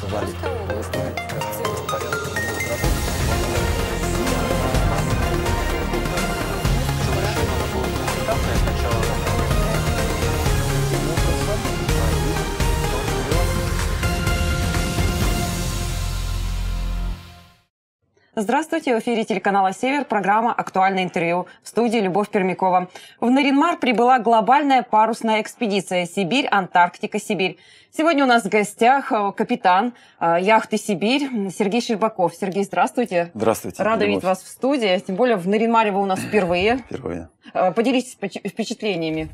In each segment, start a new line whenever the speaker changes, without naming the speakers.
Тогда называли. Здравствуйте, в эфире телеканала «Север», программа «Актуальное интервью» в студии Любовь Пермякова. В Наринмар прибыла глобальная парусная экспедиция «Сибирь, Антарктика, Сибирь». Сегодня у нас в гостях э, капитан э, яхты «Сибирь» Сергей Щербаков. Сергей, здравствуйте.
Здравствуйте. Рада видеть вас в
студии, тем более в Наринмаре вы у нас впервые. Впервые. Э, поделитесь впечатлениями.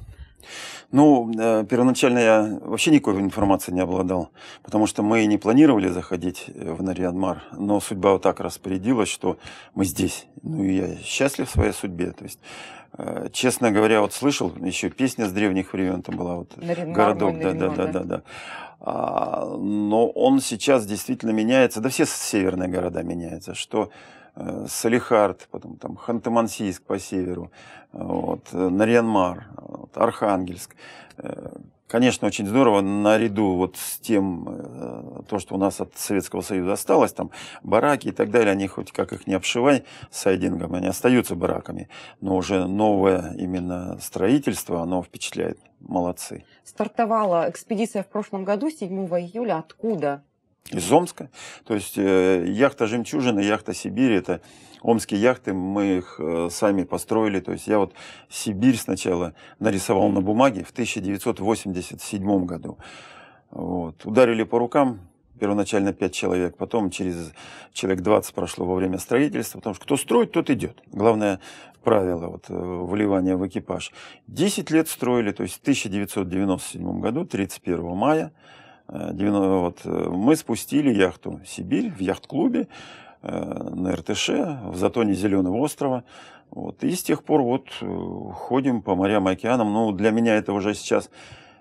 Ну, э, первоначально я вообще никакой информации не обладал, потому что мы и не планировали заходить э, в Нарьянмар, но судьба вот так распорядилась, что мы здесь. Ну, и я счастлив в своей судьбе. То есть э, Честно говоря, вот слышал, еще песня с древних времен там была, вот, Наринмар, городок, да, да, да, да, да. А, но он сейчас действительно меняется, да все северные города меняются, что Э, Салихард, потом там Ханты-Мансийск по северу, э, вот, э, Нарьянмар, вот, Архангельск. Конечно, очень здорово наряду вот с тем, то, что у нас от Советского Союза осталось, там бараки и так далее, они хоть как их не обшивай сайдингом, они остаются бараками, но уже новое именно строительство, оно впечатляет. Молодцы.
Стартовала экспедиция в прошлом году, 7 июля. Откуда
из Омска. То есть э, яхта «Жемчужина», яхта «Сибирь» — это омские яхты, мы их э, сами построили. То есть я вот «Сибирь» сначала нарисовал на бумаге в 1987 году. Вот. Ударили по рукам, первоначально 5 человек, потом через человек 20 прошло во время строительства, потому что кто строит, тот идет. Главное правило вот, э, вливания в экипаж. 10 лет строили, то есть в 1997 году, 31 мая, Э, э, вот, э, мы спустили яхту «Сибирь» в яхт-клубе на РТШ в затоне Зеленого острова. Вот, и с тех пор вот ходим по морям, и океанам. Ну, для меня это уже сейчас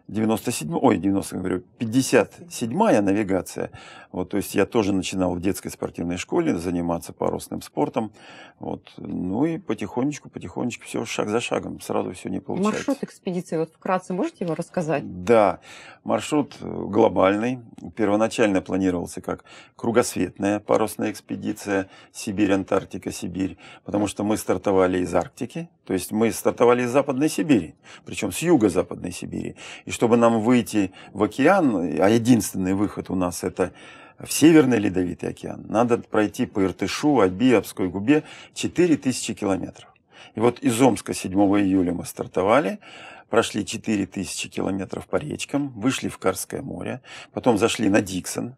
97, ой, 90, говорю, 57-я навигация. Вот, то есть я тоже начинал в детской спортивной школе заниматься парусным спортом. Вот, ну и потихонечку, потихонечку, все шаг за шагом, сразу все не получается. Маршрут экспедиции, вот вкратце можете его рассказать? Да, маршрут глобальный. Первоначально планировался как кругосветная парусная экспедиция Сибирь, Антарктика, Сибирь, потому что мы стартовали из Арктики, то есть мы стартовали из Западной Сибири, причем с юга Западной Сибири. И чтобы нам выйти в океан, а единственный выход у нас это в Северный Ледовитый океан, надо пройти по Иртышу, Аби, Обской губе 4000 километров. И вот из Омска 7 июля мы стартовали, прошли 4000 километров по речкам, вышли в Карское море, потом зашли на Диксон,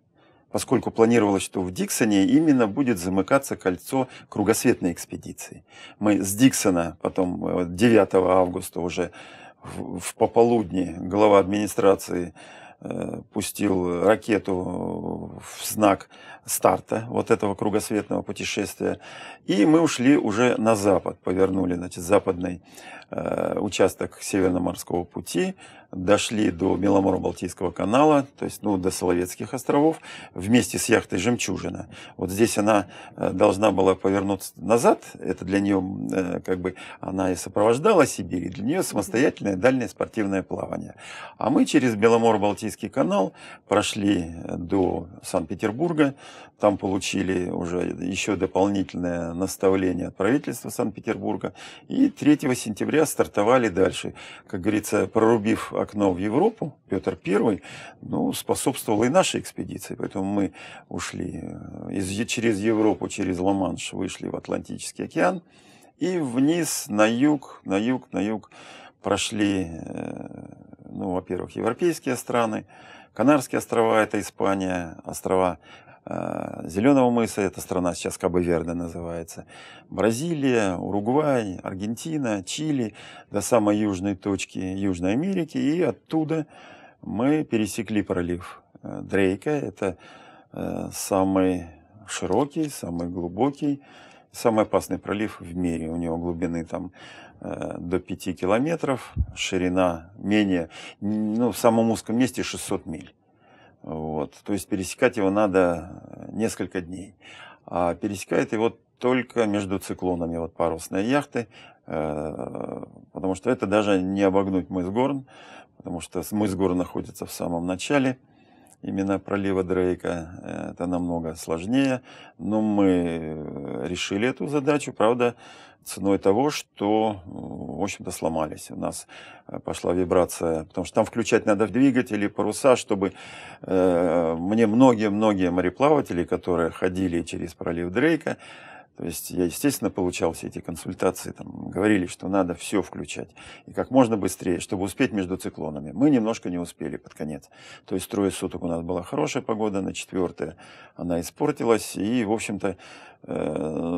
поскольку планировалось, что в Диксоне именно будет замыкаться кольцо кругосветной экспедиции. Мы с Диксона потом 9 э, августа уже в, в пополудни глава администрации э, пустил ракету в знак старта вот этого кругосветного путешествия. И мы ушли уже на запад, повернули значит, западный э, участок Северно-морского пути дошли до меломора Балтийского канала, то есть ну, до Соловецких островов, вместе с яхтой «Жемчужина». Вот здесь она э, должна была повернуться назад, это для нее э, как бы она и сопровождала Сибирь, для нее самостоятельное дальнее спортивное плавание. А мы через Беломор-Балтийский канал прошли до Санкт-Петербурга, там получили уже еще дополнительное наставление от правительства Санкт-Петербурга, и 3 сентября стартовали дальше, как говорится, прорубив окно в Европу, Петр I, ну, способствовал и нашей экспедиции. Поэтому мы ушли э, из, через Европу, через Ла-Манш, вышли в Атлантический океан и вниз, на юг, на юг, на юг прошли, э, ну, во-первых, европейские страны, Канарские острова, это Испания, острова а, Зеленого мыса, эта страна сейчас Кабо-Верде называется, Бразилия, Уругвай, Аргентина, Чили, до самой южной точки Южной Америки. И оттуда мы пересекли пролив э, Дрейка. Это э, самый широкий, самый глубокий, самый опасный пролив в мире. У него глубины там э, до 5 километров, ширина менее, ну, в самом узком месте 600 миль. Вот. То есть пересекать его надо э, несколько дней. А пересекает его только между циклонами вот парусные яхты, э, потому что это даже не обогнуть мыс Горн, потому что мыс Горн находится в самом начале – именно пролива Дрейка. Э, это намного сложнее, но мы э, решили эту задачу, правда, ценой того, что, в общем-то, сломались. У нас э, пошла вибрация, потому что там включать надо в двигатели, паруса, чтобы мне многие-многие мореплаватели, которые ходили через пролив Дрейка, то есть я, естественно, получал все эти консультации, там, говорили, что надо все включать, и как можно быстрее, чтобы успеть между циклонами. Мы немножко не успели под конец. То есть трое суток у нас была хорошая погода, на четвертое она испортилась, и, в общем-то, э,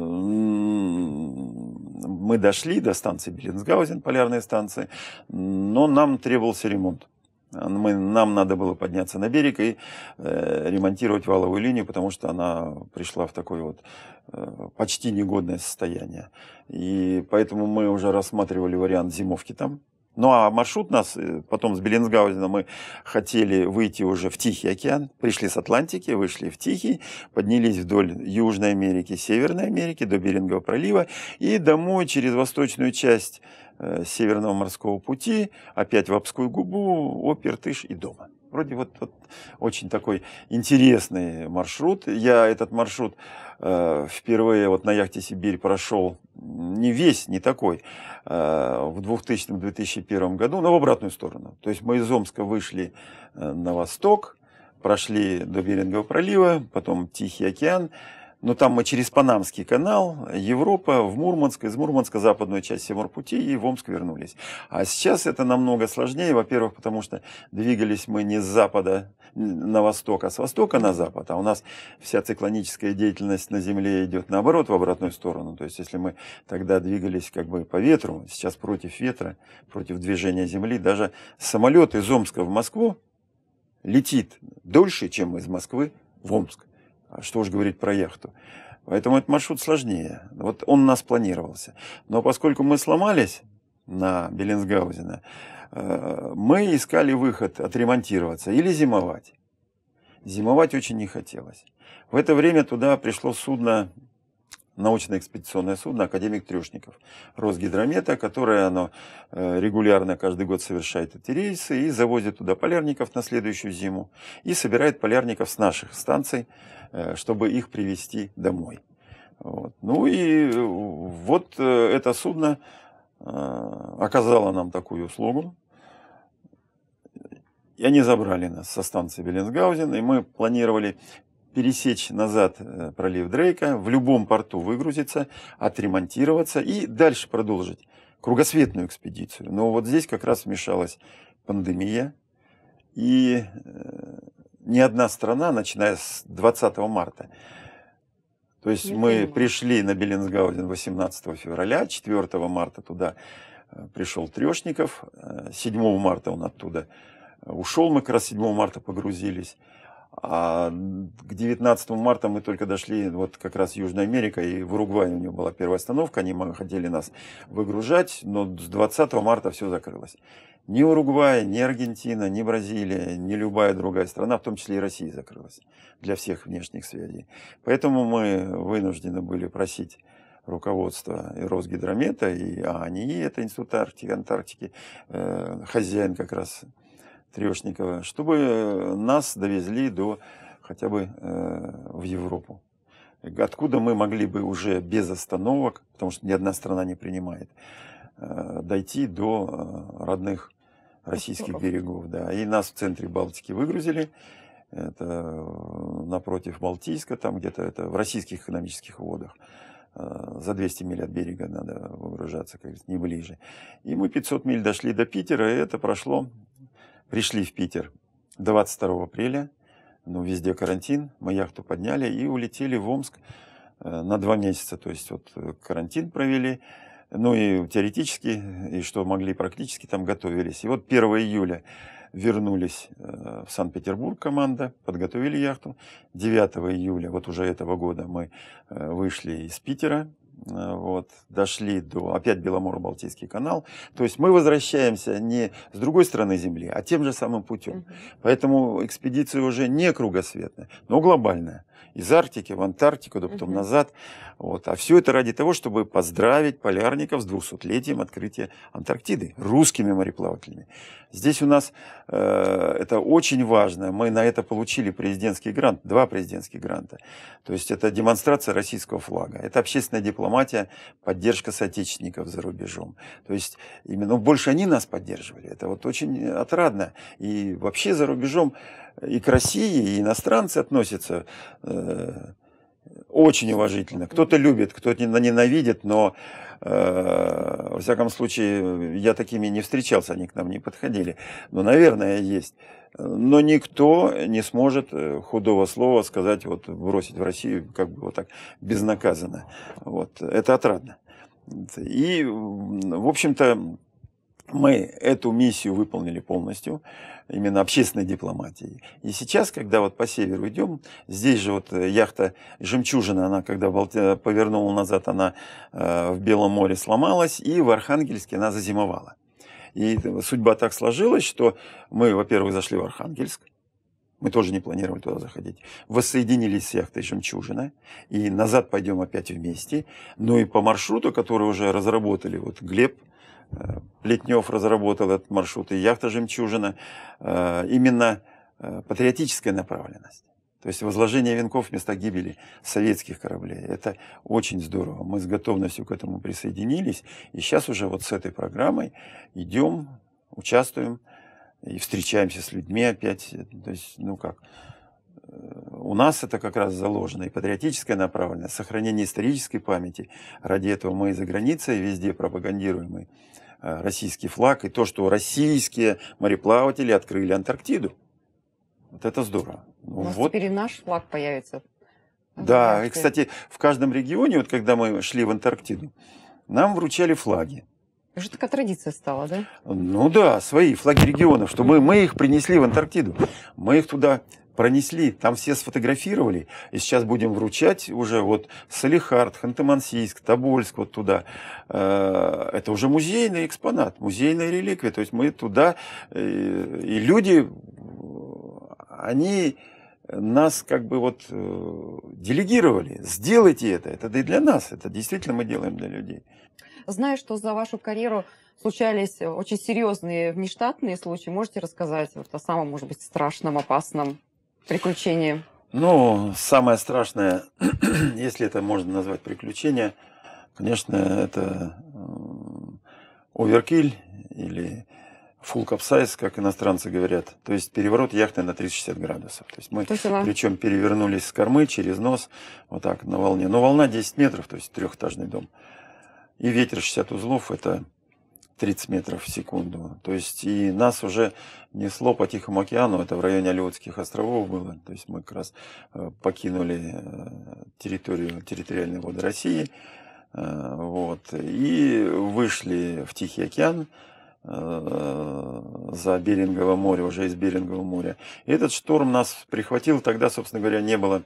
мы дошли до станции Беллинсгаузен, полярной станции, но нам требовался ремонт. Мы, нам надо было подняться на берег и э, ремонтировать валовую линию, потому что она пришла в такое вот э, почти негодное состояние. И поэтому мы уже рассматривали вариант зимовки там. Ну а маршрут нас, э, потом с Беллинсгаузена мы хотели выйти уже в Тихий океан, пришли с Атлантики, вышли в Тихий, поднялись вдоль Южной Америки, Северной Америки, до Берингового пролива и домой через восточную часть Э, Северного морского пути, опять в Обскую губу, Опер, Тыш и дома. Вроде вот, вот очень такой интересный маршрут. Я этот маршрут э, впервые вот на яхте «Сибирь» прошел не весь, не такой, э, в 2000-2001 году, но в обратную сторону. То есть мы из Омска вышли э, на восток, прошли до Берингового пролива, потом Тихий океан, но там мы через Панамский канал, Европа, в Мурманск, из Мурманска, западную часть Север-пути и в Омск вернулись. А сейчас это намного сложнее, во-первых, потому что двигались мы не с запада на восток, а с востока на запад, а у нас вся циклоническая деятельность на Земле идет наоборот, в обратную сторону. То есть, если мы тогда двигались как бы по ветру, сейчас против ветра, против движения Земли, даже самолет из Омска в Москву летит дольше, чем из Москвы в Омск. А что уж говорить про яхту. Поэтому этот маршрут сложнее. Вот он у нас планировался. Но поскольку мы сломались на Беллинсгаузена, э, мы искали выход отремонтироваться или зимовать. Зимовать очень не хотелось. В это время туда пришло судно, научно-экспедиционное судно «Академик Трешников» Росгидромета, которое оно э, регулярно каждый год совершает эти рейсы и завозит туда полярников на следующую зиму и собирает полярников с наших станций, Э, чтобы их привезти домой. Вот. Ну и э, вот э, это судно оказало нам такую услугу. И они забрали нас со станции Беленсгаузен, и мы планировали пересечь назад пролив Дрейка, в любом порту выгрузиться, отремонтироваться и дальше продолжить кругосветную экспедицию. Но вот здесь как раз вмешалась пандемия, и ни одна страна, начиная с 20 марта. То есть не мы понимаю. пришли на Беллинсгаузен 18 февраля, 4 марта туда э, пришел Трешников, 7 э, марта он оттуда э, ушел, мы как раз 7 марта погрузились. А к 19 марта мы только дошли, вот как раз Южная Америка, и в Уругвае у нее была первая остановка, они хотели нас выгружать, но с 20 марта все закрылось. Ни Уругвай, ни Аргентина, ни Бразилия, ни любая другая страна, в том числе и Россия, закрылась для всех внешних связей. Поэтому мы вынуждены были просить руководство и Росгидромета, и они, это Институт Арктики, Антарктики, э, хозяин как раз Трешникова, чтобы э, нас довезли до хотя бы э, в Европу. Откуда мы могли бы уже без остановок, потому что ни одна страна не принимает, э, дойти до э, родных российских берегов. Да. И нас в центре Балтики выгрузили. Это э, напротив Балтийска, там где-то это в российских экономических водах э, за 200 миль от берега надо выгружаться, как говорится, не ближе. И мы 500 миль дошли до Питера, и это прошло Пришли в Питер 22 апреля, ну, везде карантин, мы яхту подняли и улетели в Омск э, на два месяца, то есть вот э, карантин провели, ну и теоретически, и что могли практически, там готовились. И вот 1 июля вернулись э, в Санкт-Петербург команда, подготовили яхту. 9 июля вот уже этого года мы вышли из Питера, Э, вот, дошли до, опять Беломоро-Балтийский канал. То есть мы возвращаемся не с другой стороны Земли, а тем же самым путем. Поэтому экспедиция уже не кругосветная, но глобальная. Из Арктики в Антарктику, да потом назад. Вот. А все это ради того, чтобы поздравить полярников с 200-летием открытия Антарктиды русскими мореплавателями. Здесь у нас э, это очень важно. Мы на это получили президентский грант, два президентских гранта. То есть это демонстрация российского флага, это общественная дипломатия дипломатия, поддержка соотечественников за рубежом. То есть именно ну, больше они нас поддерживали. Это вот очень отрадно. И вообще за рубежом э, и к России, и иностранцы относятся э, очень уважительно. Кто-то любит, кто-то ненавидит, но э, во всяком случае я такими не встречался, они к нам не подходили. Но, наверное, есть но никто не сможет э, худого слова сказать, вот бросить в Россию как бы вот так безнаказанно. Вот. Это отрадно. И, в общем-то, мы эту миссию выполнили полностью, именно общественной дипломатией И сейчас, когда вот по северу идем, здесь же вот э, яхта «Жемчужина», она когда э, повернула назад, она в Белом море сломалась, и в Архангельске она зазимовала. И судьба так сложилась, что мы, во-первых, зашли в Архангельск, мы тоже не планировали туда заходить. Воссоединились с яхтой «Жемчужина». И назад пойдем опять вместе. Ну и по маршруту, который уже разработали, вот Глеб э, Плетнев разработал этот маршрут, и яхта «Жемчужина», э, именно э, патриотическая направленность. То есть возложение венков вместо гибели советских кораблей. Это очень здорово. Мы с готовностью к этому присоединились. И сейчас уже вот с этой программой идем, участвуем и встречаемся с людьми опять. То есть, ну как, э, у нас это как раз заложено, и патриотическое направленность, сохранение исторической памяти. Ради этого мы и за границей везде пропагандируемый э, российский флаг, и то, что российские мореплаватели открыли Антарктиду. Вот это здорово. Может, ну вот. теперь
и наш флаг появится.
Да, и, кстати, в каждом регионе, вот когда мы шли в Антарктиду, нам вручали флаги.
Уже такая традиция стала, да?
Ну да, свои флаги регионов, что мы, мы их принесли в Антарктиду. Мы их туда пронесли, там все сфотографировали, и сейчас будем вручать уже вот Салихард, Ханты-Мансийск, Тобольск, вот туда. Э, это уже музейный экспонат, музейная реликвия, то есть мы туда, э, и люди они нас как бы вот э, делегировали. Сделайте это. Это и для нас. Это действительно мы делаем для людей.
Знаю, что за вашу карьеру случались очень серьезные внештатные случаи. Можете рассказать вот о самом, может быть,
страшном, опасном
приключении?
Ну, самое страшное, если это можно назвать приключение, конечно, это э, оверкиль или full capsize, как иностранцы говорят, то есть переворот яхты на 360 градусов. То есть мы то причем перевернулись с кормы через нос, вот так, на волне. Но волна 10 метров, то есть трехэтажный дом. И ветер 60 узлов, это 30 метров в секунду. То есть и нас уже несло по Тихому океану, это в районе Алиутских островов было. То есть мы как раз э, покинули э, территорию, территориальные воды России. Э, вот, и вышли в Тихий океан. Э, за Берингово море, уже из Берингового моря. И этот шторм нас прихватил, тогда, собственно говоря, не было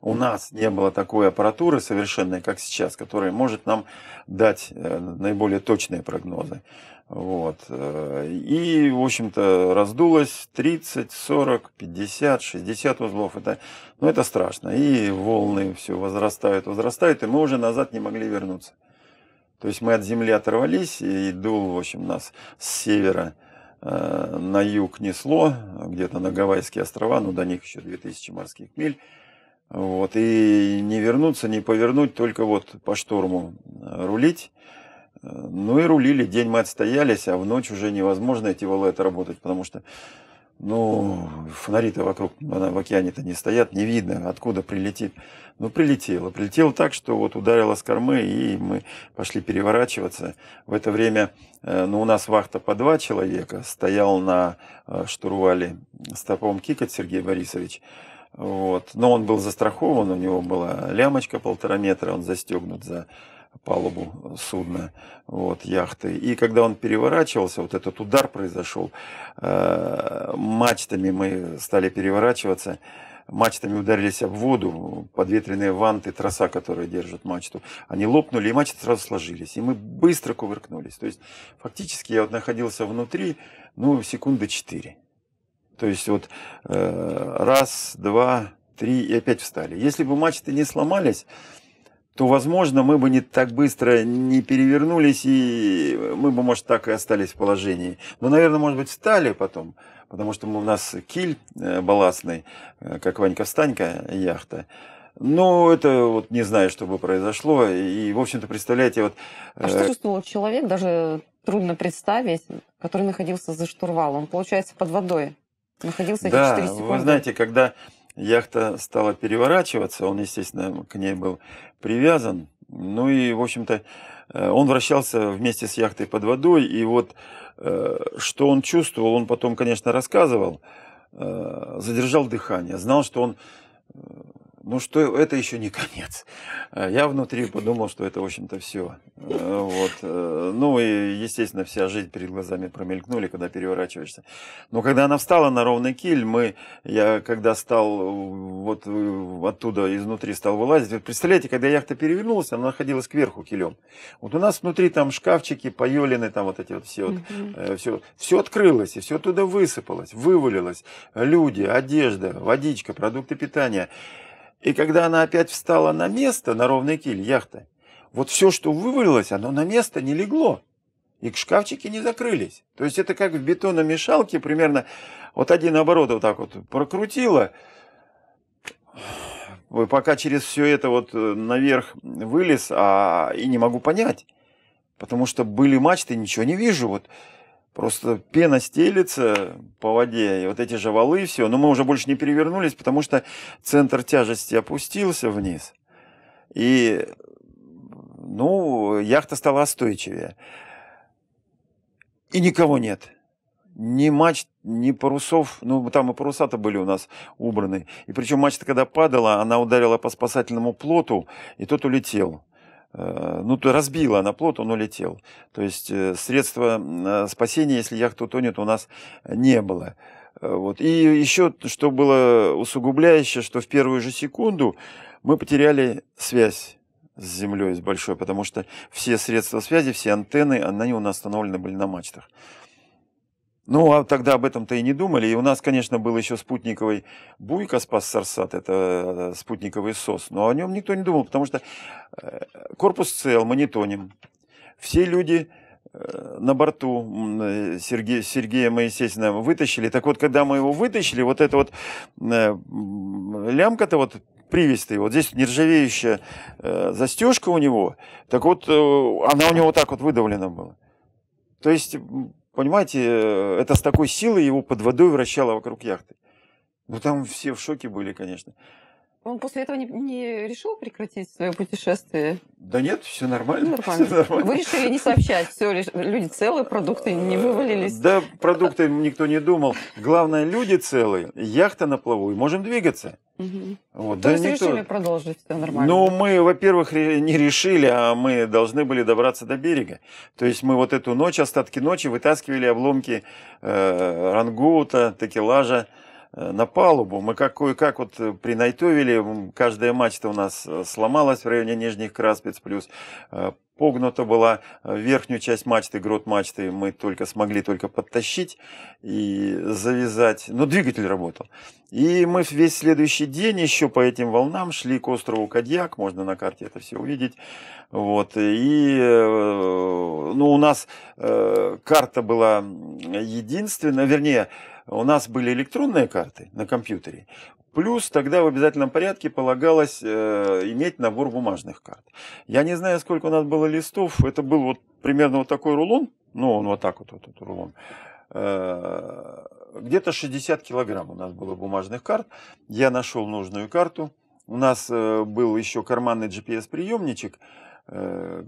у нас не было такой аппаратуры совершенной, как сейчас, которая может нам дать э, наиболее точные прогнозы. Вот. Э, и, в общем-то, раздулось 30, 40, 50, 60 узлов. Это, ну, это страшно. И волны все возрастают, возрастают, и мы уже назад не могли вернуться. То есть мы от земли оторвались, и дул, в общем, нас с севера э, на юг несло, где-то на Гавайские острова, ну, до них еще 2000 морских миль. Вот, и не вернуться, не повернуть, только вот по шторму э, рулить. Э, ну и рулили, день мы отстоялись, а в ночь уже невозможно эти валы работать, потому что ну, фонари-то вокруг в океане-то не стоят, не видно, откуда прилетит. Ну, прилетело. Прилетело так, что вот ударило с кормы, и мы пошли переворачиваться. В это время, э, ну, у нас вахта по два человека. Стоял на э, штурвале стопом Кикот Сергей Борисович. Вот. Но он был застрахован, у него была лямочка полтора метра, он застегнут за палубу э, судна, вот, яхты. И когда он переворачивался, вот этот удар произошел, э, мачтами мы стали переворачиваться, мачтами ударились об воду, подветренные ванты, троса, которые держат мачту, они лопнули, и мачты сразу сложились. И мы быстро кувыркнулись. То есть фактически я вот находился внутри, ну, секунды четыре. То есть вот э, раз, два, три и опять встали. Если бы мачты не сломались, то, возможно, мы бы не так быстро не перевернулись, и мы бы, может, так и остались в положении. Но, наверное, может быть, встали потом, потому что у нас киль э, балластный, э, как Ванька-встанька яхта. но ну, это вот не знаю, что бы произошло. И, в общем-то, представляете, вот... А э, что
чувствовал человек, даже трудно представить, который находился за штурвалом? Получается, под водой находился да, 4 секунды. Вы знаете,
когда Яхта стала переворачиваться, он, естественно, к ней был привязан. Ну и, в общем-то, э, он вращался вместе с яхтой под водой. И вот э, что он чувствовал, он потом, конечно, рассказывал. Э, задержал дыхание, знал, что он ну что, это еще не конец. Э, я внутри подумал, что это, в общем-то, все. Э, вот. Э, ну и, естественно, вся жизнь перед глазами промелькнули, когда переворачиваешься. Но когда она встала на ровный киль, мы, я когда стал вот оттуда изнутри стал вылазить, представляете, когда яхта перевернулась, она находилась кверху килем. Вот у нас внутри там шкафчики, поелены там вот эти вот все, вот, все, все открылось, и все оттуда высыпалось, вывалилось. Люди, одежда, водичка, продукты питания. И когда она опять встала на место, на ровный киль яхты, вот все, что вывалилось, оно на место не легло. И к шкафчики не закрылись. То есть это как в бетономешалке примерно вот один оборот вот так вот прокрутило. Пока через все это вот э, наверх вылез, а и не могу понять. Потому что были мачты, ничего не вижу. Вот Просто пена стелится по воде, и вот эти же валы, все. Но мы уже больше не перевернулись, потому что центр тяжести опустился вниз. И, ну, яхта стала остойчивее. И никого нет. Ни мачт, ни парусов. Ну, там и паруса-то были у нас убраны. И причем мачта, когда падала, она ударила по спасательному плоту, и тот улетел. Э, ну, то разбило на плот, он улетел. То есть э, средства э, спасения, если яхта утонет, у нас не было. Вот. И еще, что было усугубляюще, что в первую же секунду мы потеряли связь с землей, с большой, потому что все средства связи, все антенны, они у нас установлены были на мачтах. Ну, а тогда об этом-то и не думали. И у нас, конечно, был еще спутниковый буйка спас Сарсат, это э, спутниковый СОС, но о нем никто не думал, потому что э, корпус цел, мы не тонем, Все люди э, на борту Сергея, Сергея Моисеевна вытащили. Так вот, когда мы его вытащили, вот эта вот лямка-то вот привязь-то, вот здесь нержавеющая застежка у него, так вот она у него вот так вот выдавлена была. То есть Понимаете, э, это с такой силой его под водой вращало вокруг яхты. Ну, там все в шоке были, конечно.
Он после этого не, не решил прекратить свое путешествие?
Да нет, все
нормально. Ну, нормально. Все нормально. Вы решили не сообщать, все, люди целые, продукты не вывалились.
Да, продукты никто не думал. Главное, люди целые, яхта на плаву, и можем двигаться. Угу. Вот, То да есть никто... решили
продолжить, все нормально?
Ну, мы, во-первых, не решили, а мы должны были добраться до берега. То есть мы вот эту ночь, остатки ночи вытаскивали обломки э, рангута, такелажа, Э, на палубу. Мы как, как вот э, принайтовили, каждая мачта у нас э, сломалась в районе нижних краспиц, плюс погнута была верхнюю часть мачты, грот мачты мы только смогли только подтащить и завязать, но двигатель работал. И мы весь следующий день еще по этим волнам шли к острову Кадьяк, можно на карте это все увидеть. Вот. И ну, у нас карта была единственная, вернее, у нас были электронные карты на компьютере, Плюс тогда в обязательном порядке полагалось э, иметь набор бумажных карт. Я не знаю, сколько у нас было листов. Это был вот примерно вот такой рулон. Ну, он вот так вот, вот, вот рулон. Э, где-то 60 килограмм у нас было бумажных карт. Я нашел нужную карту. У нас э, был еще карманный GPS-приемничек. Э,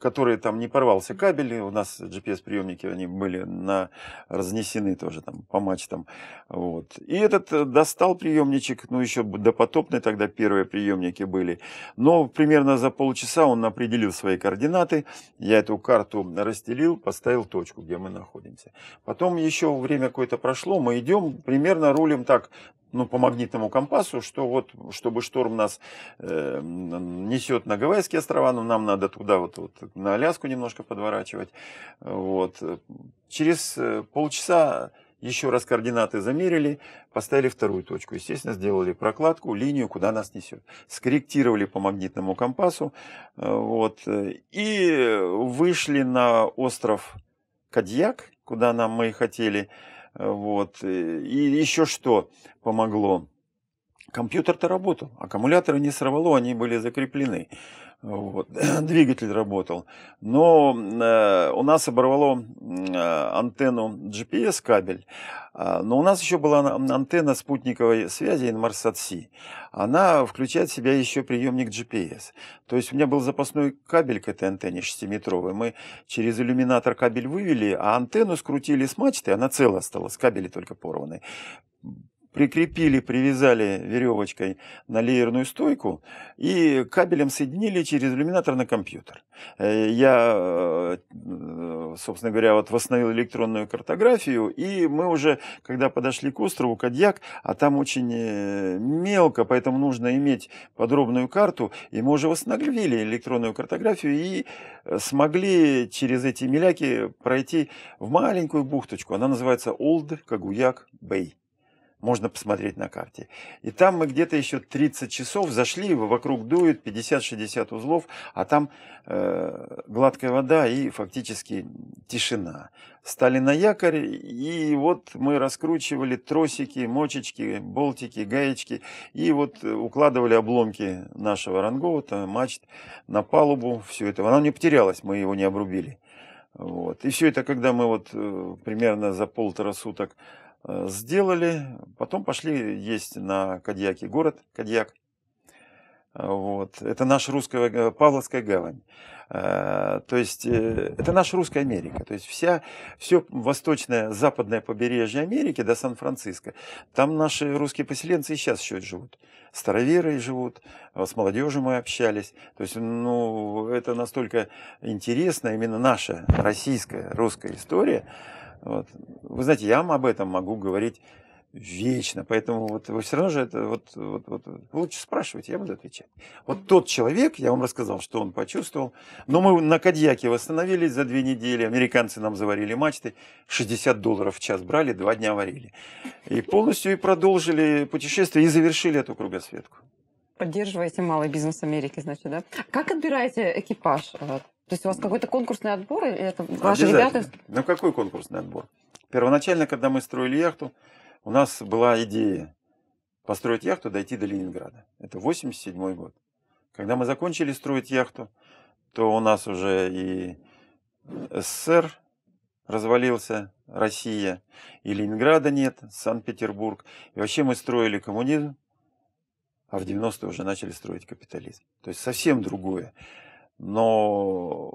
которые там не порвался кабель, у нас GPS-приемники, они были на, разнесены тоже там по мачтам. Вот. И этот э, достал приемничек, ну еще допотопные тогда первые приемники были. Но примерно за полчаса он определил свои координаты, я эту карту расстелил, поставил точку, где мы находимся. Потом еще время какое-то прошло, мы идем, примерно рулим так ну, по магнитному компасу, что вот, чтобы шторм нас э, эм, несет на Гавайские острова, но нам надо туда вот, вот на Аляску немножко подворачивать. Вот. Через э, полчаса еще раз координаты замерили, поставили вторую точку. Естественно, сделали прокладку, линию, куда нас несет. Скорректировали по магнитному компасу. Э, вот, и вышли на остров Кадьяк, куда нам мы и хотели. Вот. И еще что помогло? Компьютер-то работал, аккумуляторы не сорвало, они были закреплены. Вот. Двигатель работал. Но э, у нас оборвало э, антенну GPS кабель. Э, но у нас еще была антенна спутниковой связи Inmarsat-C. Она включает в себя еще приемник GPS. То есть у меня был запасной кабель к этой антенне 6-метровой. Мы через иллюминатор кабель вывели, а антенну скрутили с мачты, она целая осталась, кабели только порваны прикрепили, привязали веревочкой на леерную стойку и кабелем соединили через иллюминатор на компьютер. Э, я, э, собственно говоря, вот восстановил электронную картографию, и мы уже, когда подошли к острову Кадьяк, а там очень э, мелко, поэтому нужно иметь подробную карту, и мы уже восстановили электронную картографию и смогли через эти миляки пройти в маленькую бухточку. Она называется Олд Кагуяк Бэй можно посмотреть на карте. И там мы где-то еще 30 часов зашли, вокруг дует 50-60 узлов, а там э, гладкая вода и фактически тишина. Стали на якорь, и вот мы раскручивали тросики, мочечки, болтики, гаечки, и вот укладывали обломки нашего рангоута, мачт на палубу, все это. Оно не потерялось, мы его не обрубили. Вот. И все это, когда мы вот э, примерно за полтора суток Э, сделали, потом пошли есть на Кадьяке город Кадьяк. Э, вот. Это наша русская э, Павловская гавань. То есть это наша русская Америка. То есть вся, все восточное, западное побережье Америки до Сан-Франциско, там наши русские поселенцы и сейчас еще живут. Староверы живут, с молодежью мы общались. То есть ну, это настолько интересно, именно наша российская, русская история – вот. Вы знаете, я вам об этом могу говорить вечно, поэтому вот вы все равно же это вот, вот, вот лучше спрашивать, я буду отвечать. Вот тот человек, я вам рассказал, что он почувствовал, но мы на Кадьяке восстановились за две недели, американцы нам заварили мачты, 60 долларов в час брали, два дня варили. И полностью и продолжили путешествие и завершили эту кругосветку.
Поддерживаете малый бизнес Америки, значит, да? Как отбираете экипаж? То есть у вас какой-то конкурсный отбор? Или это ваши ребята?
Ну какой конкурсный отбор? Первоначально, когда мы строили яхту, у нас была идея построить яхту, дойти до Ленинграда. Это 87 год. Когда мы закончили строить яхту, то у нас уже и СССР развалился, Россия, и Ленинграда нет, Санкт-Петербург. И вообще мы строили коммунизм, а в 90-е уже начали строить капитализм. То есть совсем другое. Но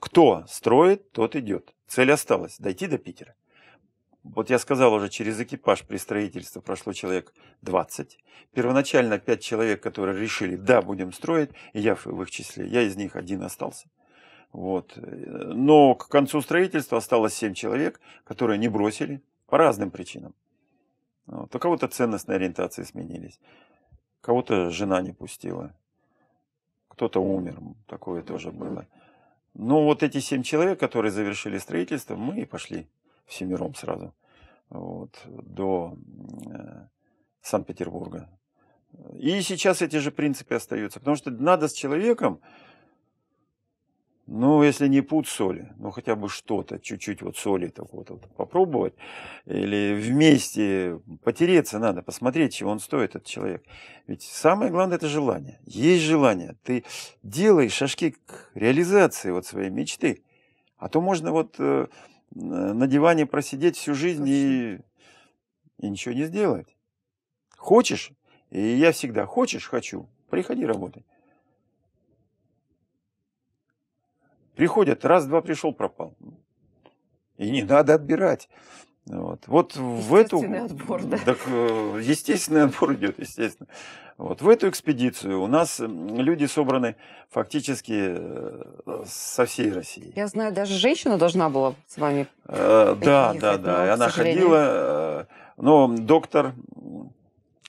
кто строит, тот идет. Цель осталась – дойти до Питера. Вот я сказал уже, через экипаж при строительстве прошло человек 20. Первоначально 5 человек, которые решили, да, будем строить, и я в их числе, я из них один остался. Вот. Но к концу строительства осталось 7 человек, которые не бросили по разным причинам. Вот. У кого-то ценностные ориентации сменились, кого-то жена не пустила, кто-то умер, такое тоже было. Но вот эти семь человек, которые завершили строительство, мы и пошли в Семером сразу, вот, до э, Санкт-Петербурга. И сейчас эти же принципы остаются, потому что надо с человеком ну, если не пуд соли, ну хотя бы что-то, чуть-чуть вот соли так вот, вот попробовать. Или вместе потереться надо, посмотреть, чего он стоит, этот человек. Ведь самое главное это желание. Есть желание. Ты делаешь шажки к реализации вот своей мечты. А то можно вот э, на диване просидеть всю жизнь и, и ничего не сделать. Хочешь? И я всегда хочешь, хочу. Приходи работать. Приходят, раз-два пришел, пропал. И не надо отбирать. Вот, вот в эту... отбор, да? Так, э, естественный отбор идет, естественно. Вот в эту экспедицию у нас люди собраны фактически э, со всей России.
Я знаю, даже женщина должна была с вами.
Э, да, да, да. И она ходила, э, но доктор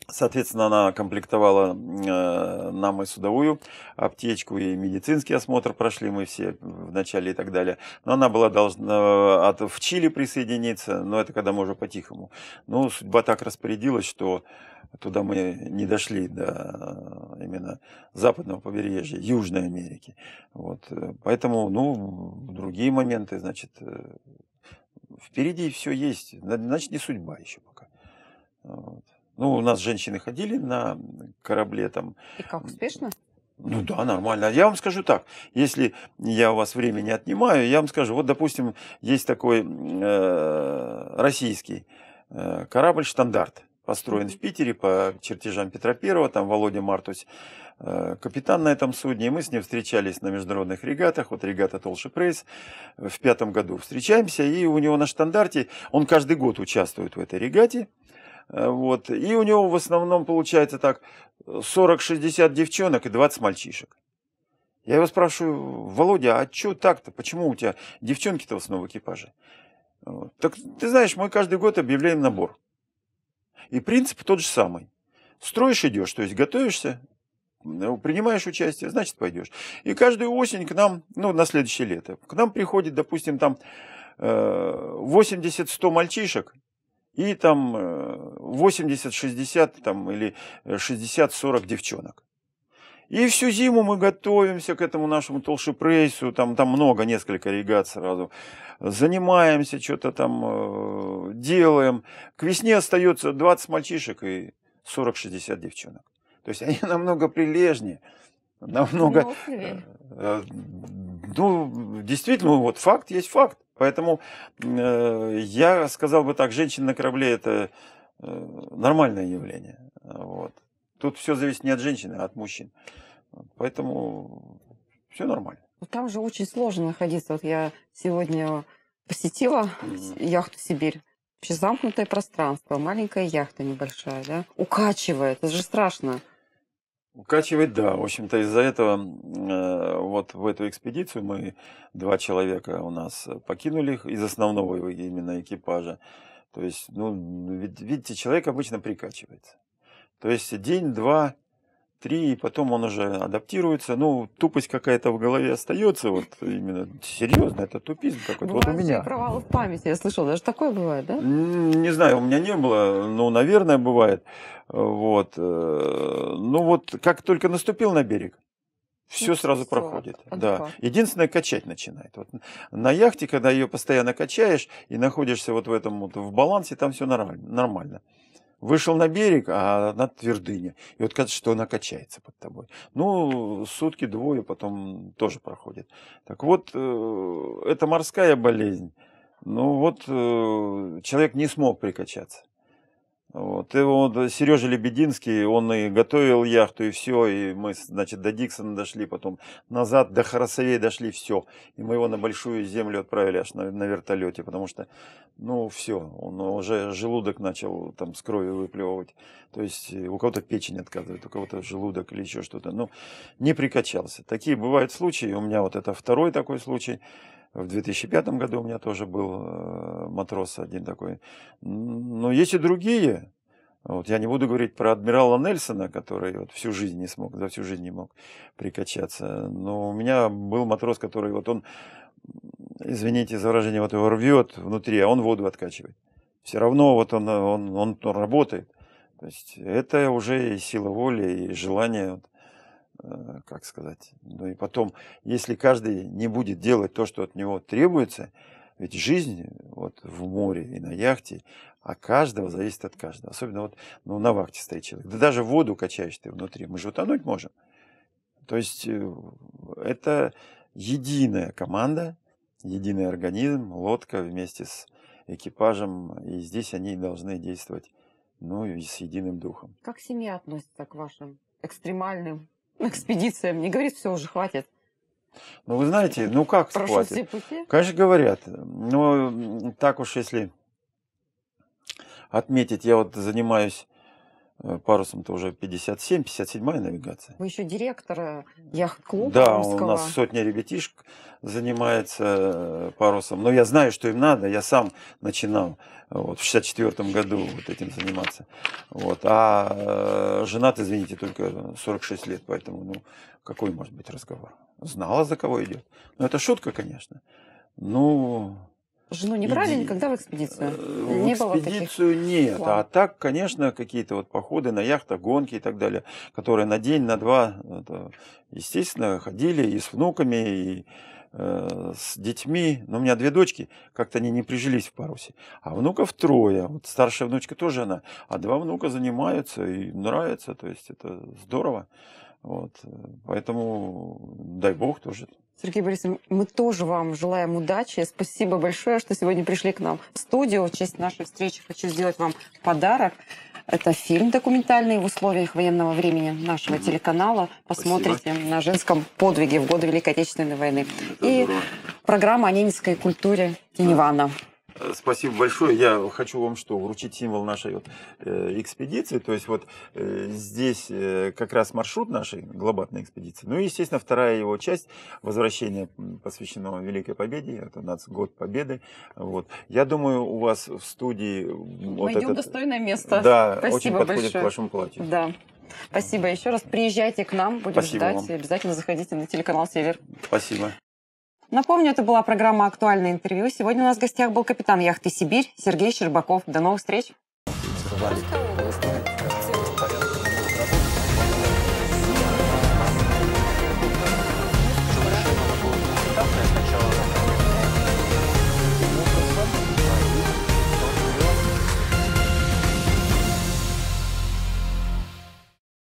Соответственно, она комплектовала э, нам и судовую аптечку, и медицинский осмотр прошли мы все в начале и так далее. Но она была должна э, от, в Чили присоединиться, но это когда мы уже по-тихому. Ну, судьба так распорядилась, что туда мы не дошли до э, именно западного побережья Южной Америки. Вот. Э, поэтому, ну, другие моменты, значит, впереди все есть. Значит, не судьба еще пока. Вот. Ну, у нас женщины ходили на корабле там.
И как, успешно?
Ну да, нормально. Я вам скажу так, если я у вас время не отнимаю, я вам скажу, вот, допустим, есть такой э, российский э, корабль «Штандарт», построен в Питере по чертежам Петра Первого, там Володя Мартусь э, капитан на этом судне, и мы с ним встречались на международных регатах, вот регата Толши Прейс в пятом году встречаемся, и у него на штандарте, он каждый год участвует в этой регате, Э, вот. И у него в основном получается так 40-60 девчонок и 20 мальчишек. Я его спрашиваю, Володя, а что так-то? Почему у тебя девчонки-то в основном в экипаже? Э, так ты знаешь, мы каждый год объявляем набор. И принцип тот же самый. Строишь идешь, то есть готовишься, э, принимаешь участие, значит пойдешь. И каждую осень к нам, ну на следующее лето, к нам приходит, допустим, там 80-100 мальчишек, и там 80-60 э, там, или 60-40 э, девчонок. И всю зиму мы готовимся к этому нашему толшепрессу, там, там много, несколько регат сразу. Занимаемся, что-то там э, делаем. К весне остается 20 мальчишек и 40-60 девчонок. То есть они намного прилежнее, намного... Ну, э, ну, действительно, вот факт есть факт. Поэтому э, я сказал бы так, женщина на корабле это э, нормальное явление. Вот. Тут все зависит не от женщины, а от мужчин. Поэтому все нормально.
Там же очень сложно находиться. Вот я сегодня посетила яхту Сибирь. Вообще замкнутое пространство, маленькая яхта небольшая, да, укачивает, это же страшно.
Укачивать, да. В общем-то, из-за этого э, вот в эту экспедицию мы, два человека у нас э, покинули их из основного именно экипажа. То есть, ну, видите, человек обычно прикачивается. То есть день-два три, и потом он уже адаптируется. Ну, тупость какая-то в голове остается, вот именно серьезно, это тупизм какой-то. Вот у меня. провалы в памяти, я слышал, даже такое бывает, да? Не знаю, у меня не было, но, наверное, бывает. Вот. Э, ну вот, как только наступил на берег, все ну, сразу все проходит. Адекватно. Да. Единственное, качать начинает. Вот на яхте, когда ее постоянно качаешь и находишься вот в этом вот в балансе, там все нормально. Вышел на берег, а она твердыня. И вот кажется, что она качается под тобой. Ну, сутки, двое потом тоже проходит. Так вот, э, это морская болезнь. Ну вот, э, человек не смог прикачаться. Вот. И вот Сережа Лебединский, он и готовил яхту, и все. И мы, значит, до Диксона дошли, потом назад до Харасовей дошли, все. И мы его на Большую Землю отправили аж на, на вертолете, потому что, ну, все, он уже желудок начал там с кровью выплевывать. То есть э, у кого-то печень отказывает, у кого-то желудок или еще что-то. Ну, не прикачался. Такие бывают случаи. У меня вот это второй такой случай. В 2005 году у меня тоже был э, матрос один такой. Но есть и другие. Вот я не буду говорить про адмирала Нельсона, который вот всю жизнь не смог, за всю жизнь не мог прикачаться. Но у меня был матрос, который вот он, извините за выражение, вот его рвет внутри, а он воду откачивает. Все равно вот он, он, э, он, он работает. То есть это уже и сила воли, и желание. Вот Э, как сказать, ну и потом, если каждый не будет делать то, что от него требуется, ведь жизнь вот в море и на яхте, а каждого зависит от каждого. Особенно вот ну, на вахте стоит человек. Да даже воду качаешь ты внутри, мы же утонуть можем. То есть э, это единая команда, единый организм, лодка вместе с экипажем. И здесь они должны действовать ну, и с единым духом.
Как семья относится к вашим экстремальным экспедиция мне говорит, все, уже хватит.
Ну, вы знаете, ну как Прошу хватит? Пути. Конечно, говорят. Но ну, так уж, если отметить, я вот занимаюсь Э, парусом-то уже 57, 57-я навигация.
Вы еще директор э, яхт-клуба Да, Омского. у нас
сотня ребятишек занимается э, парусом. Но я знаю, что им надо. Я сам начинал вот, в 64 году вот этим заниматься. Вот. А женат, извините, только 46 лет, поэтому ну, какой может быть разговор? Знала, за кого идет. Но ну, это шутка, конечно. Ну, Но... Жену не брали Иди... никогда
в экспедицию? Э, в не экспедицию было таких...
нет. Вау. А так, конечно, какие-то вот походы на яхтах, гонки и так далее, которые на день, на два, это, естественно, ходили и с внуками, и э, с детьми. Но у меня две дочки, как-то они не прижились в парусе. А внуков трое. Вот старшая внучка тоже она. А два внука занимаются и нравится. То есть это здорово. Вот. Поэтому дай бог тоже
Сергей Борисович, мы тоже вам желаем удачи. Спасибо большое, что сегодня пришли к нам в студию. В честь нашей встречи хочу сделать вам подарок. Это фильм документальный в условиях военного времени нашего телеканала. Посмотрите Спасибо. на женском подвиге в годы Великой Отечественной войны. Это И здорово. программа о ненецкой культуре Теневана. Да.
Э, спасибо большое. Я хочу вам что, вручить символ нашей вот, э, экспедиции. То есть вот э, здесь э, как раз маршрут нашей глобальной экспедиции. Ну и, естественно, вторая его часть, возвращение посвященного Великой Победе. Это у нас год Победы. Вот. Я думаю, у вас в студии... Мы вот найдем этот...
достойное место. Э, да, Спасибо очень подходит большое. к вашему платью. Да. Спасибо еще раз. Приезжайте к нам, будем Спасибо ждать. Вам. И обязательно заходите на телеканал Север. Спасибо. Напомню, это была программа «Актуальное интервью». Сегодня у нас в гостях был капитан яхты «Сибирь» Сергей Щербаков. До новых встреч! Здравствуйте.